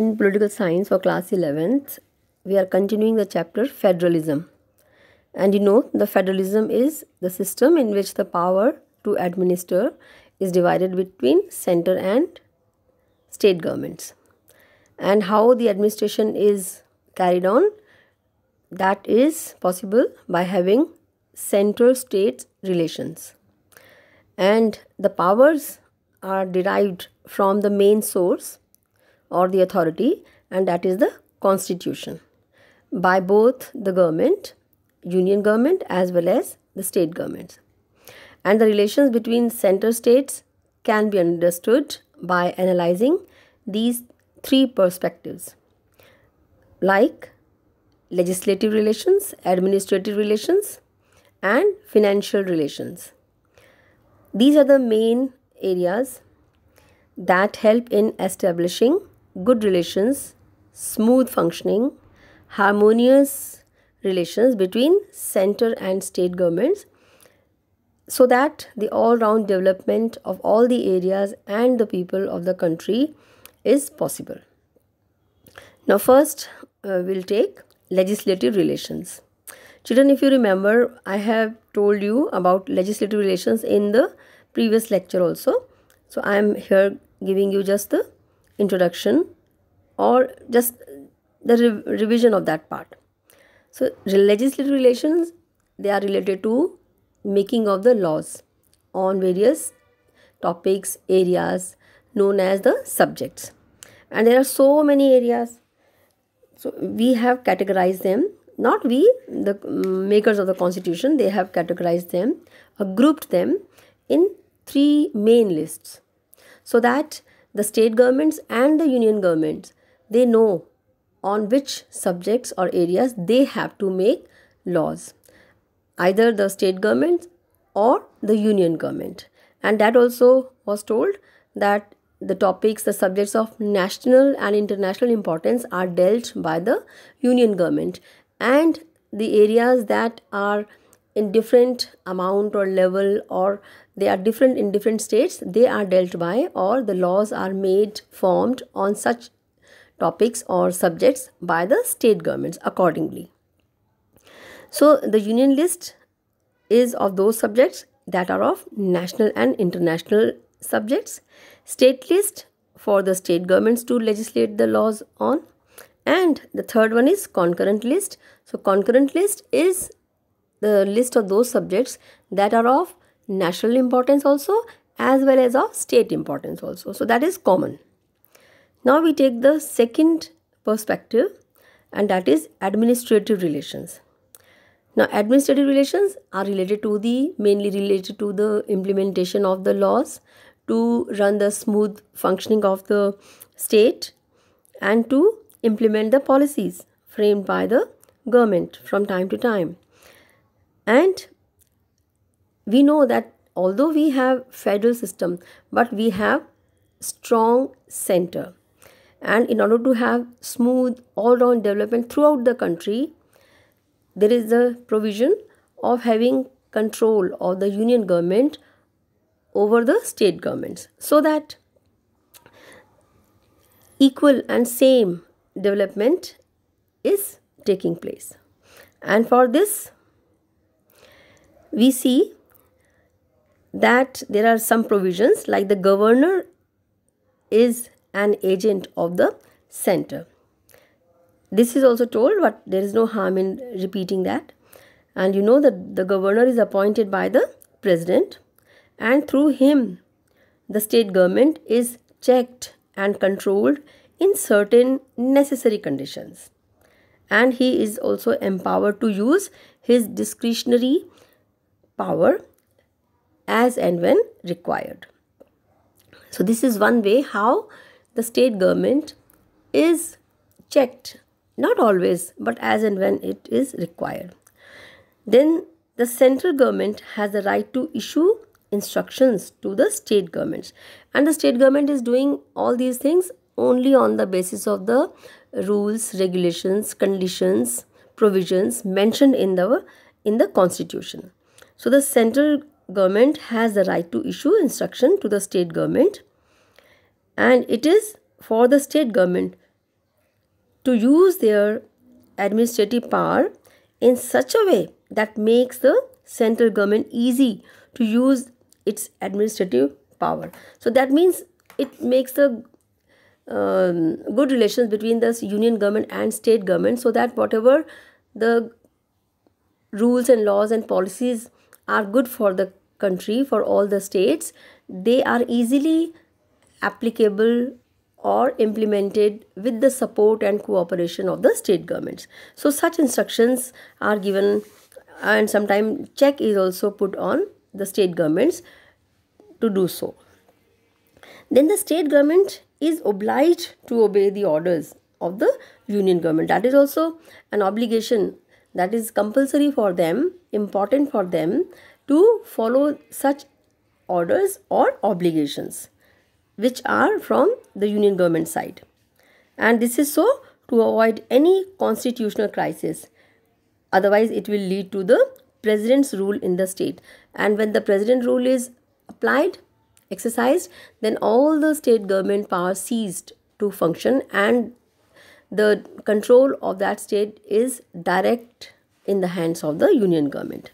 In political science for class 11th, we are continuing the chapter federalism. And you know, the federalism is the system in which the power to administer is divided between center and state governments. And how the administration is carried on, that is possible by having center state relations. And the powers are derived from the main source or the authority and that is the constitution by both the government, union government as well as the state governments. And the relations between center states can be understood by analyzing these three perspectives like legislative relations, administrative relations and financial relations. These are the main areas that help in establishing good relations, smooth functioning, harmonious relations between center and state governments so that the all-round development of all the areas and the people of the country is possible. Now first uh, we'll take legislative relations. Children if you remember I have told you about legislative relations in the previous lecture also. So I am here giving you just the introduction or just the re revision of that part. So legislative relations, they are related to making of the laws on various topics, areas known as the subjects. And there are so many areas. So we have categorized them, not we, the mm, makers of the constitution, they have categorized them, grouped them in three main lists so that the state governments and the union governments, they know on which subjects or areas they have to make laws, either the state government or the union government. And that also was told that the topics, the subjects of national and international importance are dealt by the union government. And the areas that are in different amount or level or they are different in different states they are dealt by or the laws are made formed on such topics or subjects by the state governments accordingly so the union list is of those subjects that are of national and international subjects state list for the state governments to legislate the laws on and the third one is concurrent list so concurrent list is the list of those subjects that are of national importance also as well as of state importance also. So that is common. Now we take the second perspective and that is administrative relations. Now administrative relations are related to the mainly related to the implementation of the laws to run the smooth functioning of the state and to implement the policies framed by the government from time to time. And we know that although we have federal system but we have strong center and in order to have smooth all round development throughout the country there is the provision of having control of the union government over the state governments so that equal and same development is taking place and for this we see that there are some provisions like the governor is an agent of the center. This is also told, but there is no harm in repeating that. And you know that the governor is appointed by the president, and through him, the state government is checked and controlled in certain necessary conditions. And he is also empowered to use his discretionary power as and when required. So this is one way how the state government is checked, not always, but as and when it is required. Then the central government has the right to issue instructions to the state governments and the state government is doing all these things only on the basis of the rules, regulations, conditions, provisions mentioned in the in the constitution. So the central government has the right to issue instruction to the state government and it is for the state government to use their administrative power in such a way that makes the central government easy to use its administrative power. So that means it makes the um, good relations between the union government and state government so that whatever the rules and laws and policies are good for the country for all the states they are easily applicable or implemented with the support and cooperation of the state governments so such instructions are given and sometimes check is also put on the state governments to do so then the state government is obliged to obey the orders of the union government that is also an obligation that is compulsory for them, important for them to follow such orders or obligations which are from the union government side. And this is so to avoid any constitutional crisis. Otherwise, it will lead to the president's rule in the state. And when the president rule is applied, exercised, then all the state government power ceased to function and the control of that state is direct in the hands of the union government.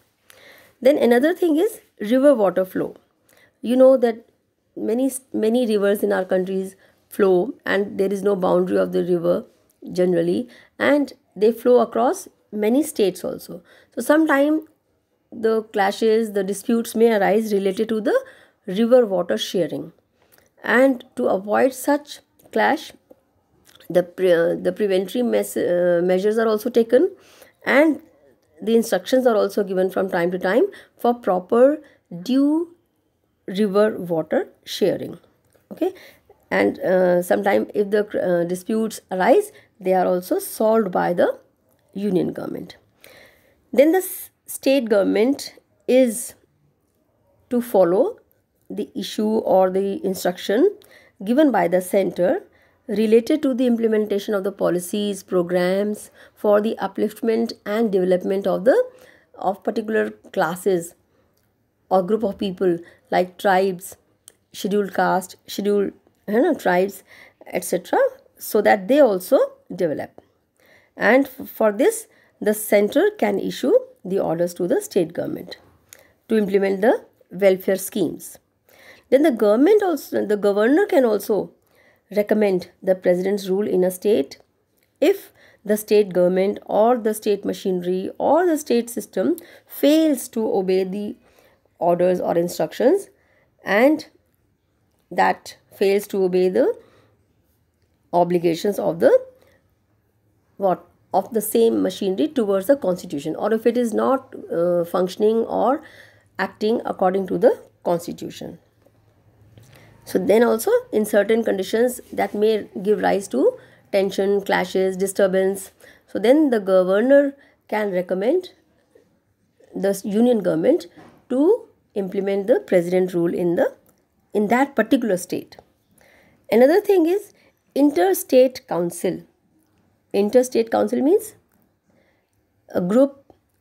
Then another thing is river water flow. You know that many many rivers in our countries flow and there is no boundary of the river generally and they flow across many states also. So sometimes the clashes, the disputes may arise related to the river water sharing. And to avoid such clash, the, pre uh, the preventory uh, measures are also taken and the instructions are also given from time to time for proper due river water sharing. Okay, and uh, sometimes if the uh, disputes arise, they are also solved by the union government. Then the state government is to follow the issue or the instruction given by the center related to the implementation of the policies, programs for the upliftment and development of the of particular classes or group of people like tribes, scheduled caste, scheduled you know, tribes, etc. So that they also develop. And for this, the center can issue the orders to the state government to implement the welfare schemes. Then the government also, the governor can also recommend the president's rule in a state if the state government or the state machinery or the state system fails to obey the orders or instructions and that fails to obey the obligations of the what of the same machinery towards the constitution or if it is not uh, functioning or acting according to the constitution so then also in certain conditions that may give rise to tension, clashes, disturbance. So then the governor can recommend the union government to implement the president rule in the in that particular state. Another thing is interstate council. Interstate council means a group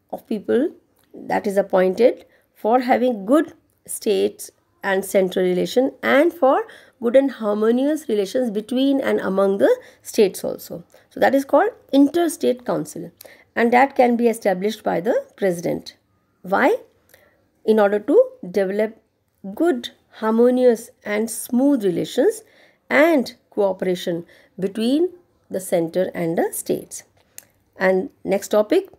of people that is appointed for having good state and central relation and for good and harmonious relations between and among the states also. So that is called interstate council and that can be established by the president. Why? In order to develop good, harmonious and smooth relations and cooperation between the center and the states. And next topic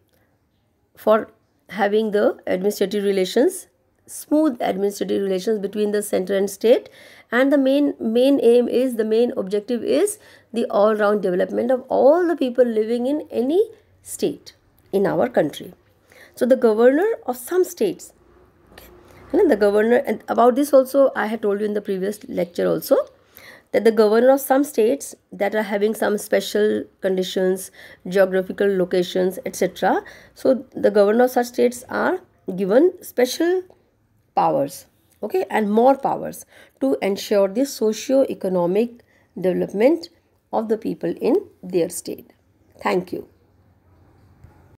for having the administrative relations smooth administrative relations between the center and state and the main main aim is the main objective is the all round development of all the people living in any state in our country so the governor of some states okay, the governor and about this also i had told you in the previous lecture also that the governor of some states that are having some special conditions geographical locations etc so the governor of such states are given special powers okay and more powers to ensure the socio-economic development of the people in their state. Thank you.